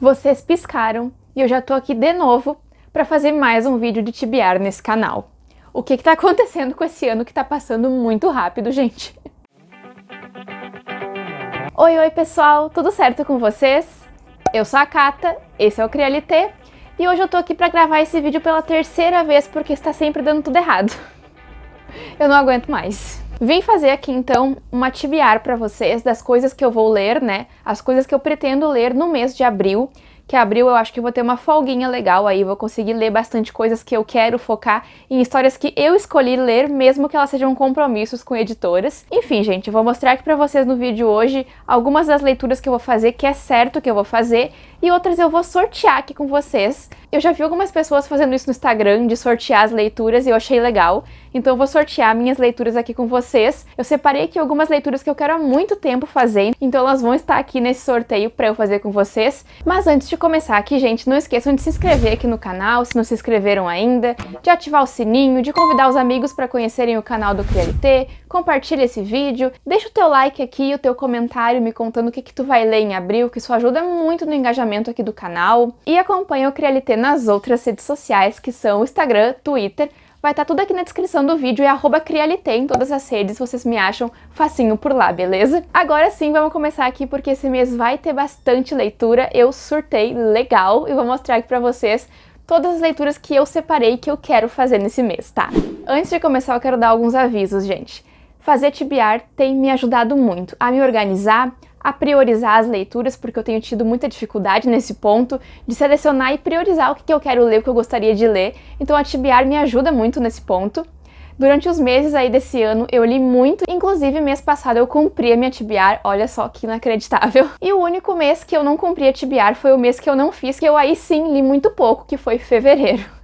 Vocês piscaram e eu já tô aqui de novo para fazer mais um vídeo de tibiar nesse canal. O que que tá acontecendo com esse ano que tá passando muito rápido, gente? Oi, oi pessoal, tudo certo com vocês? Eu sou a Cata, esse é o Crialité e hoje eu tô aqui para gravar esse vídeo pela terceira vez porque está sempre dando tudo errado. Eu não aguento mais. Vim fazer aqui então uma tibiar para vocês das coisas que eu vou ler, né? As coisas que eu pretendo ler no mês de abril, que abril eu acho que vou ter uma folguinha legal aí, vou conseguir ler bastante coisas que eu quero focar em histórias que eu escolhi ler, mesmo que elas sejam compromissos com editoras. Enfim, gente, eu vou mostrar aqui para vocês no vídeo hoje algumas das leituras que eu vou fazer, que é certo que eu vou fazer, e outras eu vou sortear aqui com vocês eu já vi algumas pessoas fazendo isso no Instagram, de sortear as leituras, e eu achei legal. Então eu vou sortear minhas leituras aqui com vocês. Eu separei aqui algumas leituras que eu quero há muito tempo fazer, então elas vão estar aqui nesse sorteio para eu fazer com vocês. Mas antes de começar aqui, gente, não esqueçam de se inscrever aqui no canal, se não se inscreveram ainda, de ativar o sininho, de convidar os amigos para conhecerem o canal do CLT, compartilha esse vídeo, deixa o teu like aqui, o teu comentário me contando o que, que tu vai ler em abril, que isso ajuda muito no engajamento aqui do canal. E acompanha o CRLT nas outras redes sociais, que são Instagram, Twitter, vai estar tá tudo aqui na descrição do vídeo, e é arroba Crialité em todas as redes, vocês me acham facinho por lá, beleza? Agora sim, vamos começar aqui porque esse mês vai ter bastante leitura, eu surtei legal e vou mostrar aqui pra vocês todas as leituras que eu separei que eu quero fazer nesse mês, tá? Antes de começar, eu quero dar alguns avisos, gente. Fazer tibiar tem me ajudado muito a me organizar, a priorizar as leituras, porque eu tenho tido muita dificuldade nesse ponto de selecionar e priorizar o que eu quero ler, o que eu gostaria de ler. Então a TBR me ajuda muito nesse ponto. Durante os meses aí desse ano eu li muito, inclusive mês passado eu cumpri a minha TBR, olha só que inacreditável. E o único mês que eu não cumpri a TBR foi o mês que eu não fiz, que eu aí sim li muito pouco, que foi fevereiro.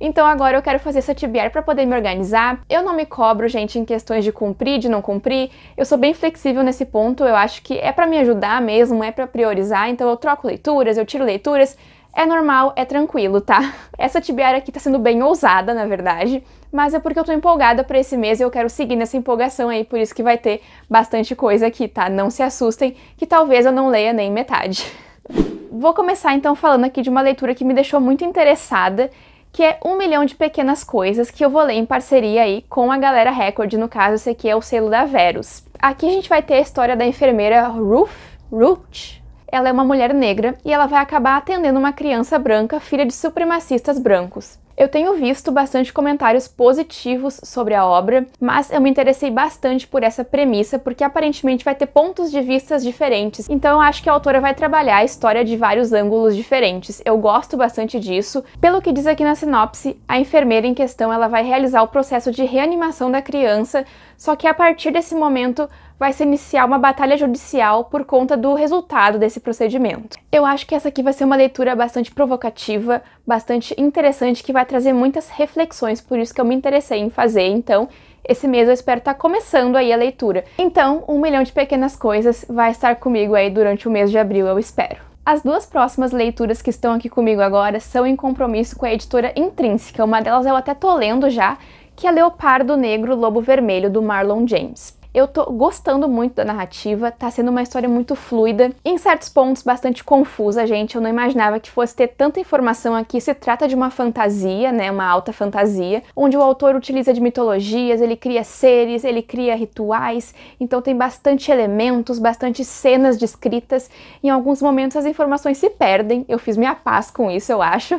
Então agora eu quero fazer essa TBR para poder me organizar. Eu não me cobro, gente, em questões de cumprir, de não cumprir. Eu sou bem flexível nesse ponto. Eu acho que é para me ajudar mesmo, é para priorizar. Então eu troco leituras, eu tiro leituras. É normal, é tranquilo, tá? Essa TBR aqui tá sendo bem ousada, na verdade, mas é porque eu tô empolgada para esse mês e eu quero seguir nessa empolgação aí, por isso que vai ter bastante coisa aqui, tá? Não se assustem, que talvez eu não leia nem metade. Vou começar então falando aqui de uma leitura que me deixou muito interessada que é um milhão de pequenas coisas que eu vou ler em parceria aí com a galera Record, no caso esse aqui é o selo da Verus. Aqui a gente vai ter a história da enfermeira Ruth, Ruth. Ela é uma mulher negra e ela vai acabar atendendo uma criança branca, filha de supremacistas brancos. Eu tenho visto bastante comentários positivos sobre a obra, mas eu me interessei bastante por essa premissa porque aparentemente vai ter pontos de vistas diferentes. Então eu acho que a autora vai trabalhar a história de vários ângulos diferentes. Eu gosto bastante disso. Pelo que diz aqui na sinopse, a enfermeira em questão ela vai realizar o processo de reanimação da criança, só que a partir desse momento vai se iniciar uma batalha judicial por conta do resultado desse procedimento. Eu acho que essa aqui vai ser uma leitura bastante provocativa, bastante interessante, que vai trazer muitas reflexões, por isso que eu me interessei em fazer. Então, esse mês eu espero estar começando aí a leitura. Então, um milhão de pequenas coisas vai estar comigo aí durante o mês de abril, eu espero. As duas próximas leituras que estão aqui comigo agora são em compromisso com a editora Intrínseca. Uma delas eu é até tô lendo já, que é Leopardo Negro, Lobo Vermelho, do Marlon James. Eu tô gostando muito da narrativa, tá sendo uma história muito fluida, em certos pontos bastante confusa, gente. Eu não imaginava que fosse ter tanta informação aqui. Se trata de uma fantasia, né, uma alta fantasia, onde o autor utiliza de mitologias, ele cria seres, ele cria rituais, então tem bastante elementos, bastante cenas descritas. Em alguns momentos as informações se perdem. Eu fiz minha paz com isso, eu acho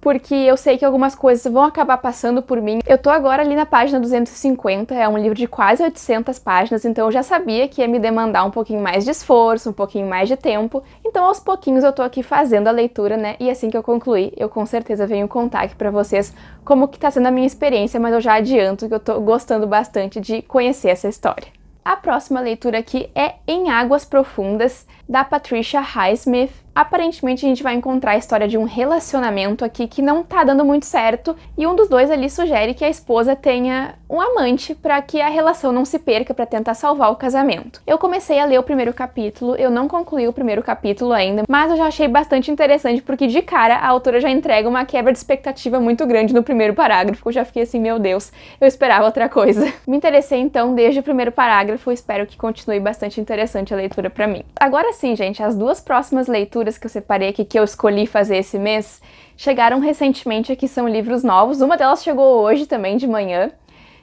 porque eu sei que algumas coisas vão acabar passando por mim. Eu tô agora ali na página 250, é um livro de quase 800 páginas, então eu já sabia que ia me demandar um pouquinho mais de esforço, um pouquinho mais de tempo. Então aos pouquinhos eu tô aqui fazendo a leitura, né? E assim que eu concluir, eu com certeza venho contar aqui para vocês como que tá sendo a minha experiência, mas eu já adianto que eu tô gostando bastante de conhecer essa história. A próxima leitura aqui é Em Águas Profundas, da Patricia Highsmith. Aparentemente a gente vai encontrar a história de um relacionamento aqui que não tá dando muito certo e um dos dois ali sugere que a esposa tenha um amante para que a relação não se perca para tentar salvar o casamento. Eu comecei a ler o primeiro capítulo, eu não concluí o primeiro capítulo ainda, mas eu já achei bastante interessante porque de cara a autora já entrega uma quebra de expectativa muito grande no primeiro parágrafo. Eu já fiquei assim, meu Deus, eu esperava outra coisa. Me interessei então desde o primeiro parágrafo fotógrafo. Espero que continue bastante interessante a leitura para mim. Agora sim, gente, as duas próximas leituras que eu separei aqui, que eu escolhi fazer esse mês, chegaram recentemente aqui, são livros novos. Uma delas chegou hoje também, de manhã,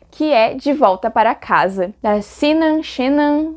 que é De Volta para Casa, da Sinan Shenan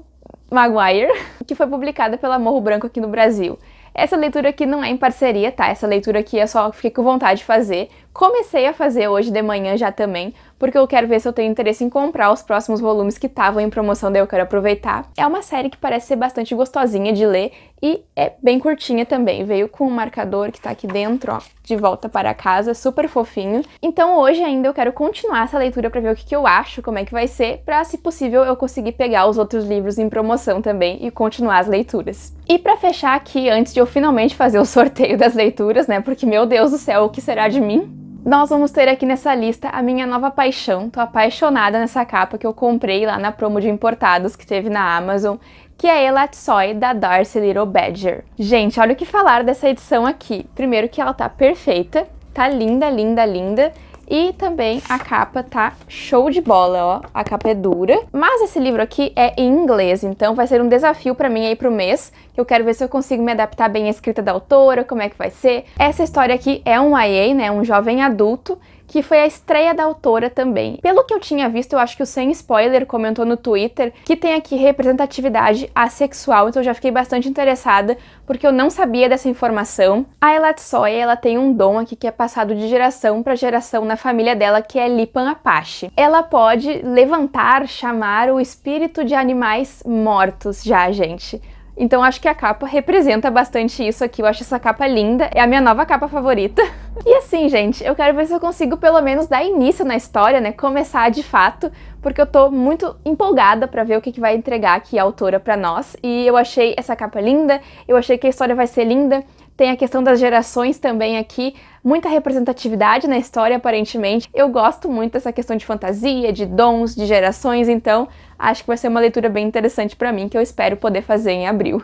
Maguire, que foi publicada pela Morro Branco aqui no Brasil. Essa leitura aqui não é em parceria, tá? Essa leitura aqui eu só fiquei com vontade de fazer. Comecei a fazer hoje de manhã já também, porque eu quero ver se eu tenho interesse em comprar os próximos volumes que estavam em promoção, daí eu quero aproveitar. É uma série que parece ser bastante gostosinha de ler e é bem curtinha também. Veio com um marcador que tá aqui dentro, ó, de volta para casa, super fofinho. Então hoje ainda eu quero continuar essa leitura para ver o que, que eu acho, como é que vai ser, para se possível eu conseguir pegar os outros livros em promoção também e continuar as leituras. E para fechar aqui, antes de eu finalmente fazer o sorteio das leituras, né? Porque meu Deus do céu, o que será de mim? Nós vamos ter aqui nessa lista a minha nova paixão. Tô apaixonada nessa capa que eu comprei lá na promo de importados que teve na Amazon, que é Elatsoy da Darcy Little Badger. Gente, olha o que falar dessa edição aqui. Primeiro que ela tá perfeita, tá linda, linda, linda. E também a capa tá show de bola, ó. A capa é dura. Mas esse livro aqui é em inglês, então vai ser um desafio para mim aí pro mês. Eu quero ver se eu consigo me adaptar bem à escrita da autora, como é que vai ser. Essa história aqui é um YA, né? Um jovem adulto que foi a estreia da autora também. Pelo que eu tinha visto, eu acho que o Sem Spoiler comentou no Twitter que tem aqui representatividade assexual, então eu já fiquei bastante interessada, porque eu não sabia dessa informação. A Elatsoya, ela tem um dom aqui que é passado de geração para geração na família dela, que é Lipan Apache. Ela pode levantar, chamar o espírito de animais mortos já, gente. Então acho que a capa representa bastante isso aqui. Eu acho essa capa linda, é a minha nova capa favorita. E assim, gente, eu quero ver se eu consigo pelo menos dar início na história, né? Começar de fato, porque eu tô muito empolgada para ver o que, que vai entregar aqui a autora para nós. E eu achei essa capa linda, eu achei que a história vai ser linda. Tem a questão das gerações também aqui, muita representatividade na história, aparentemente. Eu gosto muito dessa questão de fantasia, de dons, de gerações, então acho que vai ser uma leitura bem interessante para mim, que eu espero poder fazer em abril.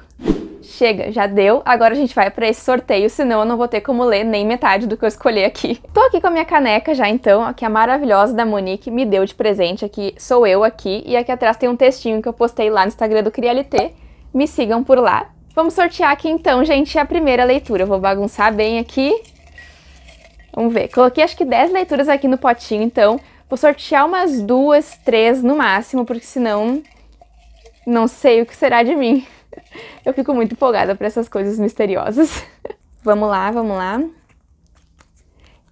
Chega, já deu. Agora a gente vai para esse sorteio, senão eu não vou ter como ler nem metade do que eu escolhi aqui. Tô aqui com a minha caneca já então, que é a maravilhosa da Monique me deu de presente aqui, sou eu aqui, e aqui atrás tem um textinho que eu postei lá no Instagram do Crialité. Me sigam por lá, Vamos sortear aqui então, gente, a primeira leitura. Eu vou bagunçar bem aqui. Vamos ver. Coloquei acho que 10 leituras aqui no potinho, então. Vou sortear umas duas, três no máximo, porque senão não sei o que será de mim. Eu fico muito empolgada para essas coisas misteriosas. Vamos lá, vamos lá.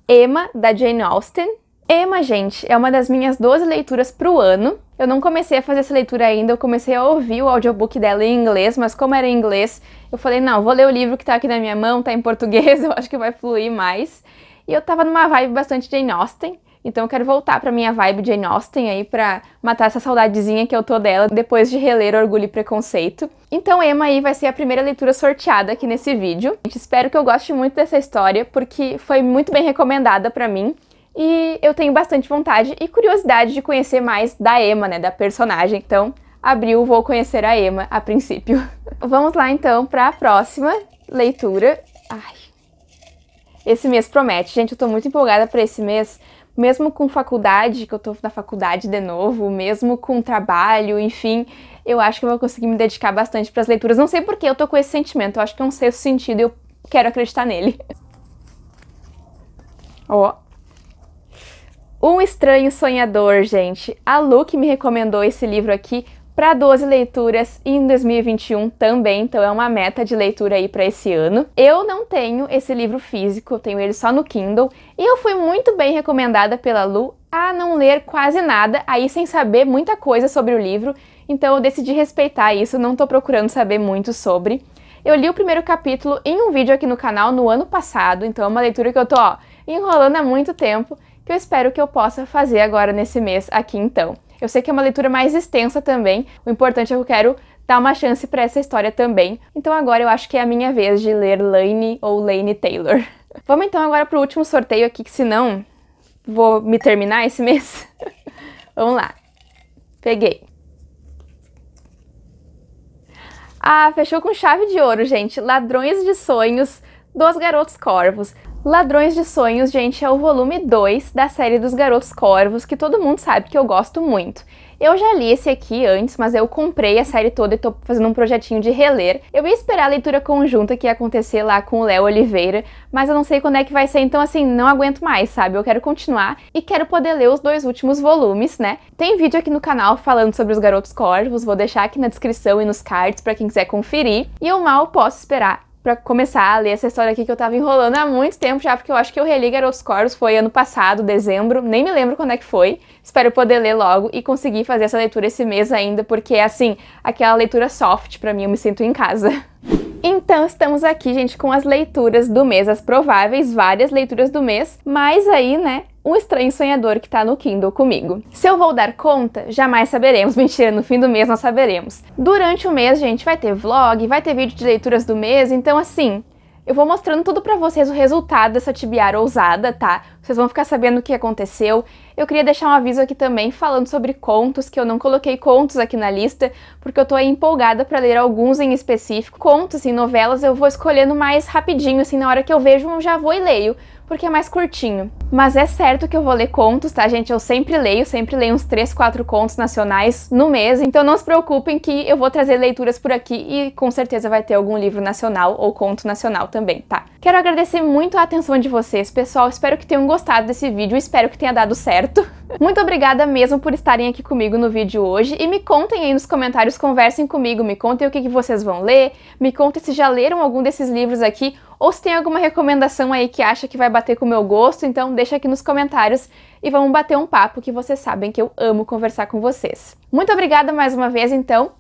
Emma, da Jane Austen. Emma, gente, é uma das minhas 12 leituras pro ano. Eu não comecei a fazer essa leitura ainda, eu comecei a ouvir o audiobook dela em inglês, mas como era em inglês, eu falei, não, vou ler o livro que tá aqui na minha mão, tá em português, eu acho que vai fluir mais. E eu tava numa vibe bastante Jane Austen, então eu quero voltar pra minha vibe Jane Austen aí pra matar essa saudadezinha que eu tô dela depois de reler Orgulho e Preconceito. Então Emma aí vai ser a primeira leitura sorteada aqui nesse vídeo. Gente, espero que eu goste muito dessa história, porque foi muito bem recomendada pra mim. E eu tenho bastante vontade e curiosidade de conhecer mais da Emma, né, da personagem. Então, abriu, vou conhecer a Emma a princípio. Vamos lá então para a próxima leitura. Ai. Esse mês promete, gente, eu tô muito empolgada para esse mês, mesmo com faculdade, que eu tô na faculdade de novo, mesmo com trabalho, enfim, eu acho que eu vou conseguir me dedicar bastante para as leituras. Não sei por que eu tô com esse sentimento, eu acho que é um sexto sentido e eu quero acreditar nele. Ó, oh um Estranho Sonhador, gente. A Lu que me recomendou esse livro aqui para 12 leituras em 2021 também, então é uma meta de leitura aí para esse ano. Eu não tenho esse livro físico, eu tenho ele só no Kindle, e eu fui muito bem recomendada pela Lu a não ler quase nada, aí sem saber muita coisa sobre o livro, então eu decidi respeitar isso, não tô procurando saber muito sobre. Eu li o primeiro capítulo em um vídeo aqui no canal no ano passado, então é uma leitura que eu tô, ó, enrolando há muito tempo, que eu espero que eu possa fazer agora nesse mês aqui então. Eu sei que é uma leitura mais extensa também, o importante é que eu quero dar uma chance para essa história também. Então agora eu acho que é a minha vez de ler Lane ou Lane Taylor. Vamos então agora para o último sorteio aqui, que senão vou me terminar esse mês. Vamos lá. Peguei. Ah, fechou com chave de ouro, gente. Ladrões de sonhos dos garotos corvos. Ladrões de Sonhos, gente, é o volume 2 da série dos Garotos Corvos, que todo mundo sabe que eu gosto muito. Eu já li esse aqui antes, mas eu comprei a série toda e tô fazendo um projetinho de reler. Eu ia esperar a leitura conjunta que ia acontecer lá com o Léo Oliveira, mas eu não sei quando é que vai ser, então assim, não aguento mais, sabe? Eu quero continuar e quero poder ler os dois últimos volumes, né? Tem vídeo aqui no canal falando sobre os Garotos Corvos, vou deixar aqui na descrição e nos cards para quem quiser conferir. E eu mal posso esperar para começar a ler essa história aqui que eu tava enrolando há muito tempo já, porque eu acho que eu reli Garotos Coros foi ano passado, dezembro, nem me lembro quando é que foi. Espero poder ler logo e conseguir fazer essa leitura esse mês ainda, porque é assim, aquela leitura soft para mim, eu me sinto em casa. Então estamos aqui, gente, com as leituras do mês, as prováveis várias leituras do mês, mas aí, né, um estranho sonhador que tá no Kindle comigo. Se eu vou dar conta, jamais saberemos. Mentira, no fim do mês nós saberemos. Durante o mês, gente, vai ter vlog, vai ter vídeo de leituras do mês, então assim, eu vou mostrando tudo para vocês o resultado dessa tibiar ousada, tá? Vocês vão ficar sabendo o que aconteceu. Eu queria deixar um aviso aqui também falando sobre contos, que eu não coloquei contos aqui na lista, porque eu tô empolgada para ler alguns em específico. Contos e assim, novelas eu vou escolhendo mais rapidinho, assim, na hora que eu vejo eu já vou e leio, porque é mais curtinho. Mas é certo que eu vou ler contos, tá, gente? Eu sempre leio, sempre leio uns 3, 4 contos nacionais no mês, então não se preocupem que eu vou trazer leituras por aqui e com certeza vai ter algum livro nacional ou conto nacional também, tá? Quero agradecer muito a atenção de vocês, pessoal. Espero que tenham gostado desse vídeo, espero que tenha dado certo certo. Muito obrigada mesmo por estarem aqui comigo no vídeo hoje e me contem aí nos comentários, conversem comigo, me contem o que, que vocês vão ler, me contem se já leram algum desses livros aqui ou se tem alguma recomendação aí que acha que vai bater com o meu gosto, então deixa aqui nos comentários e vamos bater um papo que vocês sabem que eu amo conversar com vocês. Muito obrigada mais uma vez então,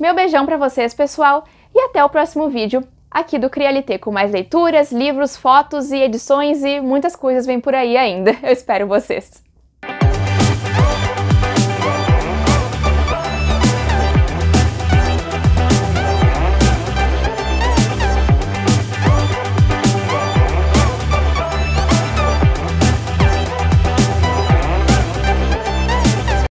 meu beijão para vocês pessoal e até o próximo vídeo aqui do Crialité com mais leituras, livros, fotos e edições e muitas coisas vêm por aí ainda. Eu espero vocês.